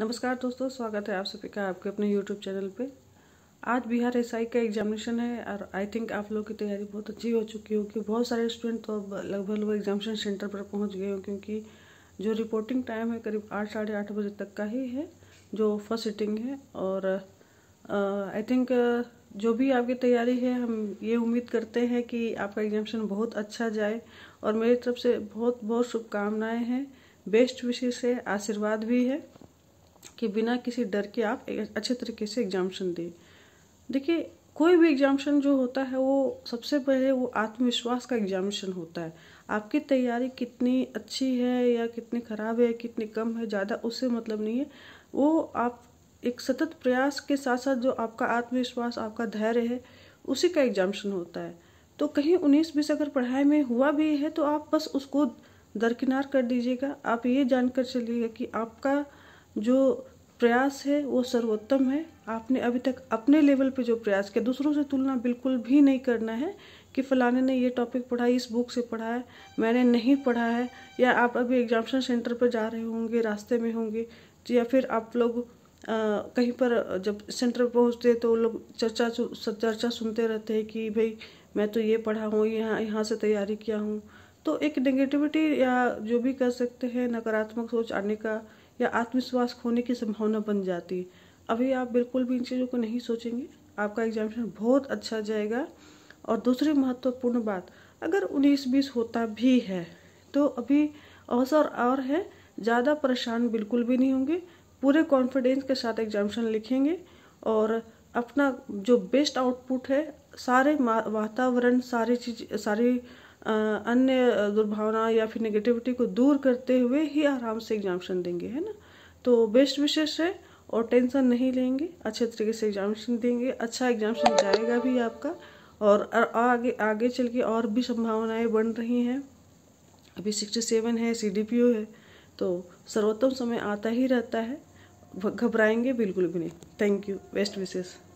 नमस्कार दोस्तों स्वागत है आप सभी का आपके अपने यूट्यूब चैनल पे आज बिहार एस का एग्जामिनेशन है और आई थिंक आप लोगों की तैयारी बहुत अच्छी हो चुकी हो क्योंकि बहुत सारे स्टूडेंट तो अब लगभग लोग एग्जामिनेशन सेंटर पर पहुंच गए हो क्योंकि जो रिपोर्टिंग टाइम है करीब आठ साढ़े आठ बजे तक का ही है जो फर्स्ट सिटिंग है और आई थिंक जो भी आपकी तैयारी है हम ये उम्मीद करते हैं कि आपका एग्जामिनेशन बहुत अच्छा जाए और मेरी तरफ से बहुत बहुत शुभकामनाएँ हैं बेस्ट विशेष है आशीर्वाद भी है कि बिना किसी डर के आप अच्छे तरीके से एग्जामेशन दें देखिए कोई भी एग्जामेशन जो होता है वो सबसे पहले वो आत्मविश्वास का एग्जामेशन होता है आपकी तैयारी कितनी अच्छी है या कितनी ख़राब है कितनी कम है ज़्यादा उससे मतलब नहीं है वो आप एक सतत प्रयास के साथ साथ जो आपका आत्मविश्वास आपका धैर्य है उसी का एग्जामेशन होता है तो कहीं उन्नीस बीस अगर पढ़ाई में हुआ भी है तो आप बस उसको दरकिनार कर दीजिएगा आप ये जानकर चलिएगा कि आपका जो प्रयास है वो सर्वोत्तम है आपने अभी तक अपने लेवल पे जो प्रयास किया दूसरों से तुलना बिल्कुल भी नहीं करना है कि फलाने ने ये टॉपिक पढ़ा है इस बुक से पढ़ा है मैंने नहीं पढ़ा है या आप अभी एग्जामेशन सेंटर पर जा रहे होंगे रास्ते में होंगे या फिर आप लोग आ, कहीं पर जब सेंटर पहुंचते तो लोग चर्चा चर्चा सुनते रहते हैं कि भाई मैं तो ये पढ़ा हूँ यहाँ यहाँ से तैयारी किया हूँ तो एक नेगेटिविटी या जो भी कर सकते हैं नकारात्मक सोच आने का या आत्मविश्वास खोने की संभावना बन जाती है अभी आप बिल्कुल भी इन चीज़ों को नहीं सोचेंगे आपका एग्जामिनेशन बहुत अच्छा जाएगा और दूसरी महत्वपूर्ण बात अगर उन्नीस बीस होता भी है तो अभी अवसर और है ज़्यादा परेशान बिल्कुल भी नहीं होंगे पूरे कॉन्फिडेंस के साथ एग्जामिशन लिखेंगे और अपना जो बेस्ट आउटपुट है सारे वातावरण सारी चीज सारी अन्य दुर्भावना या फिर नेगेटिविटी को दूर करते हुए ही आराम से एग्जामिशन देंगे है ना तो बेस्ट विशेष है और टेंशन नहीं लेंगे अच्छे तरीके से एग्जामिशन देंगे अच्छा एग्जामिशन जाएगा भी आपका और आगे आगे चल के और भी संभावनाएं बढ़ रही हैं अभी सिक्सटी सेवन है सी है तो सर्वोत्तम समय आता ही रहता है घबराएंगे बिल्कुल भी नहीं थैंक यू बेस्ट विशेष